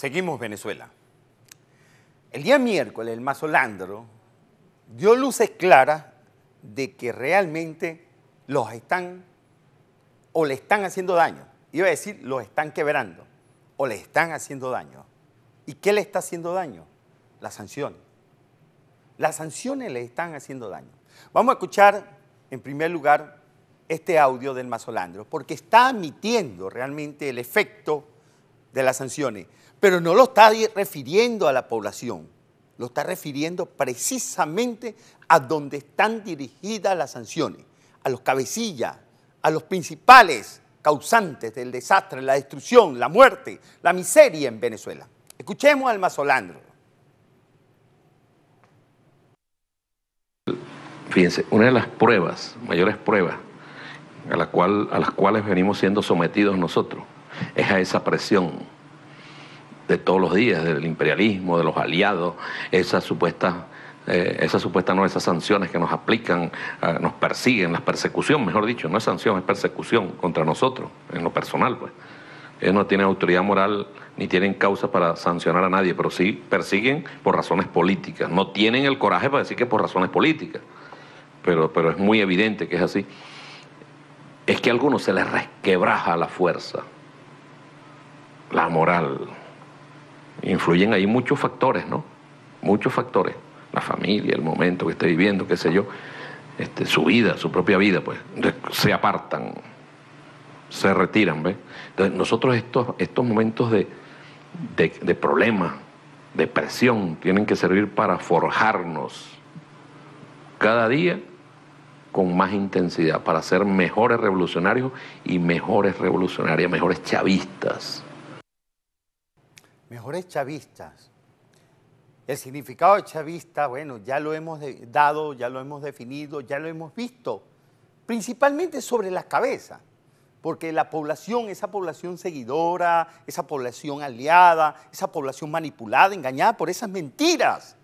Seguimos Venezuela. El día miércoles el mazolandro dio luces claras de que realmente los están o le están haciendo daño. Iba a decir, los están quebrando o le están haciendo daño. ¿Y qué le está haciendo daño? Las sanciones. Las sanciones le están haciendo daño. Vamos a escuchar en primer lugar este audio del mazolandro, porque está admitiendo realmente el efecto de las sanciones. Pero no lo está refiriendo a la población, lo está refiriendo precisamente a donde están dirigidas las sanciones, a los cabecillas, a los principales causantes del desastre, la destrucción, la muerte, la miseria en Venezuela. Escuchemos al Mazolandro. Fíjense, una de las pruebas, mayores pruebas, a, a las cuales venimos siendo sometidos nosotros, es a esa presión de todos los días, del imperialismo, de los aliados, esas supuestas eh, esas supuestas no, esas sanciones que nos aplican, eh, nos persiguen, las persecución, mejor dicho, no es sanción, es persecución contra nosotros, en lo personal, pues. Ellos no tienen autoridad moral ni tienen causa para sancionar a nadie, pero sí persiguen por razones políticas. No tienen el coraje para decir que por razones políticas, pero, pero es muy evidente que es así. Es que a algunos se les resquebraja la fuerza, la moral influyen ahí muchos factores, ¿no? Muchos factores. La familia, el momento que esté viviendo, qué sé yo, este, su vida, su propia vida, pues, se apartan, se retiran, ¿ves? Entonces, nosotros estos, estos momentos de, problema, de presión, tienen que servir para forjarnos cada día con más intensidad, para ser mejores revolucionarios y mejores revolucionarias, mejores chavistas mejores chavistas. El significado de chavista, bueno, ya lo hemos dado, ya lo hemos definido, ya lo hemos visto, principalmente sobre las cabezas, porque la población, esa población seguidora, esa población aliada, esa población manipulada, engañada por esas mentiras,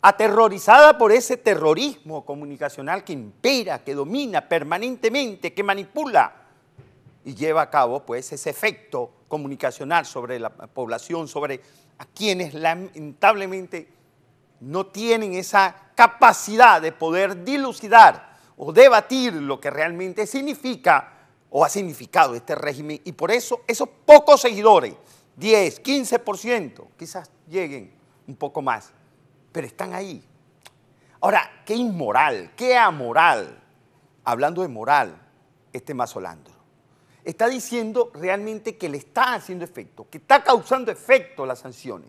aterrorizada por ese terrorismo comunicacional que impera, que domina permanentemente, que manipula y lleva a cabo pues ese efecto comunicacional sobre la población, sobre a quienes lamentablemente no tienen esa capacidad de poder dilucidar o debatir lo que realmente significa o ha significado este régimen. Y por eso esos pocos seguidores, 10, 15%, quizás lleguen un poco más, pero están ahí. Ahora, qué inmoral, qué amoral, hablando de moral, este Mazolando está diciendo realmente que le está haciendo efecto, que está causando efecto las sanciones.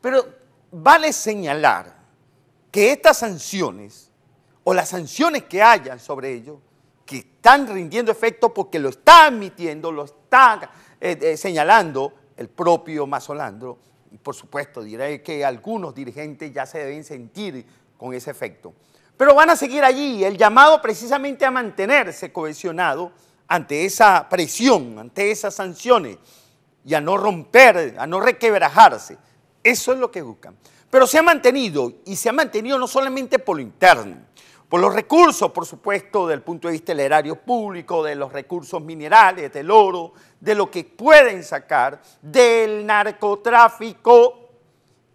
Pero vale señalar que estas sanciones, o las sanciones que hayan sobre ellos, que están rindiendo efecto porque lo está admitiendo, lo está eh, eh, señalando el propio Mazolandro, y por supuesto diré que algunos dirigentes ya se deben sentir con ese efecto. Pero van a seguir allí, el llamado precisamente a mantenerse cohesionado ante esa presión, ante esas sanciones, y a no romper, a no requebrajarse. Eso es lo que buscan. Pero se ha mantenido, y se ha mantenido no solamente por lo interno, por los recursos, por supuesto, del punto de vista del erario público, de los recursos minerales, del oro, de lo que pueden sacar del narcotráfico,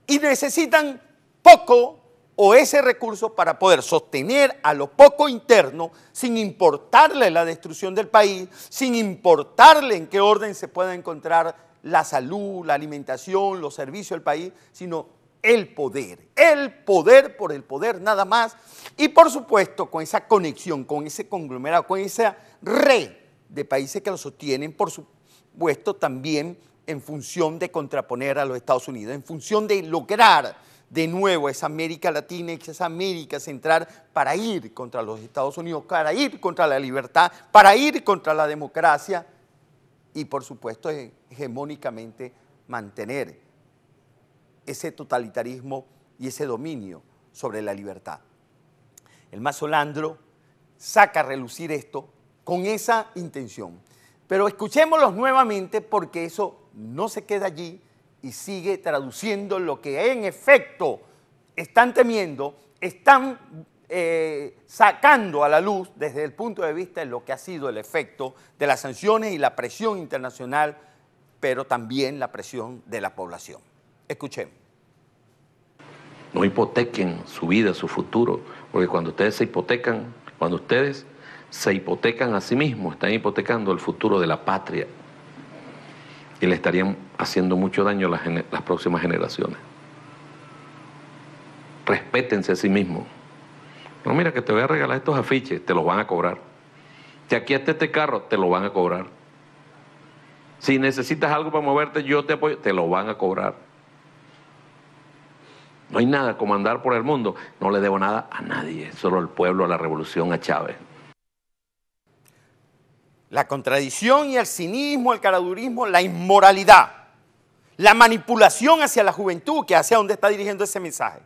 y necesitan poco o ese recurso para poder sostener a lo poco interno, sin importarle la destrucción del país, sin importarle en qué orden se pueda encontrar la salud, la alimentación, los servicios del país, sino el poder, el poder por el poder nada más, y por supuesto con esa conexión, con ese conglomerado, con esa red de países que lo sostienen, por supuesto también en función de contraponer a los Estados Unidos, en función de lograr de nuevo a esa América Latina, esa América Central, para ir contra los Estados Unidos, para ir contra la libertad, para ir contra la democracia y por supuesto e-, hegemónicamente mantener ese totalitarismo y ese dominio sobre la libertad. El mazolandro saca a relucir esto con esa intención. Pero escuchémoslos nuevamente porque eso no se queda allí, y sigue traduciendo lo que en efecto están temiendo, están eh, sacando a la luz desde el punto de vista de lo que ha sido el efecto de las sanciones y la presión internacional, pero también la presión de la población. Escuchen. No hipotequen su vida, su futuro, porque cuando ustedes se hipotecan, cuando ustedes se hipotecan a sí mismos, están hipotecando el futuro de la patria, y le estarían haciendo mucho daño a las, próximas generaciones. Respétense a sí mismos. No, mira que te voy a regalar estos afiches, te los van a cobrar. Te aquí está este carro, te lo van a cobrar. Si necesitas algo para moverte, yo te apoyo, te lo van a cobrar. No hay nada como andar por el mundo. No le debo nada a nadie, solo al pueblo, a la revolución, a Chávez. La contradicción y el cinismo, el caradurismo, la inmoralidad, la manipulación hacia la juventud, que hacia dónde está dirigiendo ese mensaje.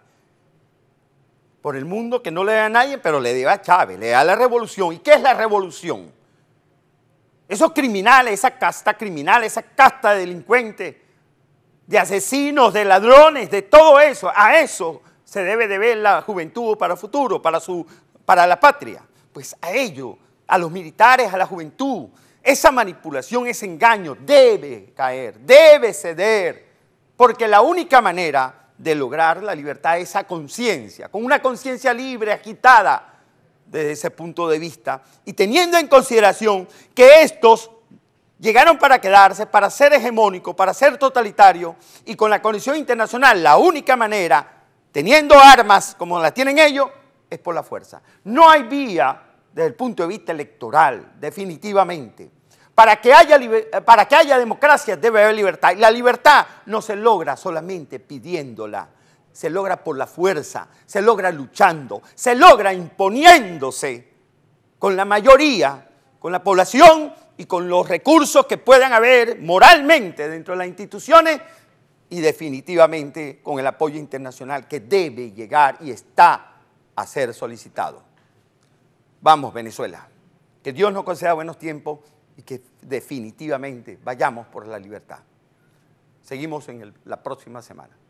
Por el mundo que no le da a nadie, pero le da a Chávez, le da a la revolución. ¿Y qué es la revolución? Esos criminales, esa casta criminal, esa casta de delincuentes, de asesinos, de ladrones, de todo eso, a eso se debe de ver la juventud para el futuro, para, su, para la patria. Pues a ello a los militares, a la juventud. Esa manipulación, ese engaño debe caer, debe ceder, porque la única manera de lograr la libertad es esa conciencia, con una conciencia libre, agitada desde ese punto de vista, y teniendo en consideración que estos llegaron para quedarse, para ser hegemónico, para ser totalitario, y con la condición internacional, la única manera, teniendo armas como las tienen ellos, es por la fuerza. No hay vía desde el punto de vista electoral, definitivamente. Para que, haya, eh, para que haya democracia debe haber libertad. Y la libertad no se logra solamente pidiéndola, se logra por la fuerza, se logra luchando, se logra imponiéndose con la mayoría, con la población y con los recursos que puedan haber moralmente dentro de las instituciones y definitivamente con el apoyo internacional que debe llegar y está a ser solicitado. Vamos, Venezuela. Que Dios nos conceda buenos tiempos y que definitivamente vayamos por la libertad. Seguimos en la próxima semana.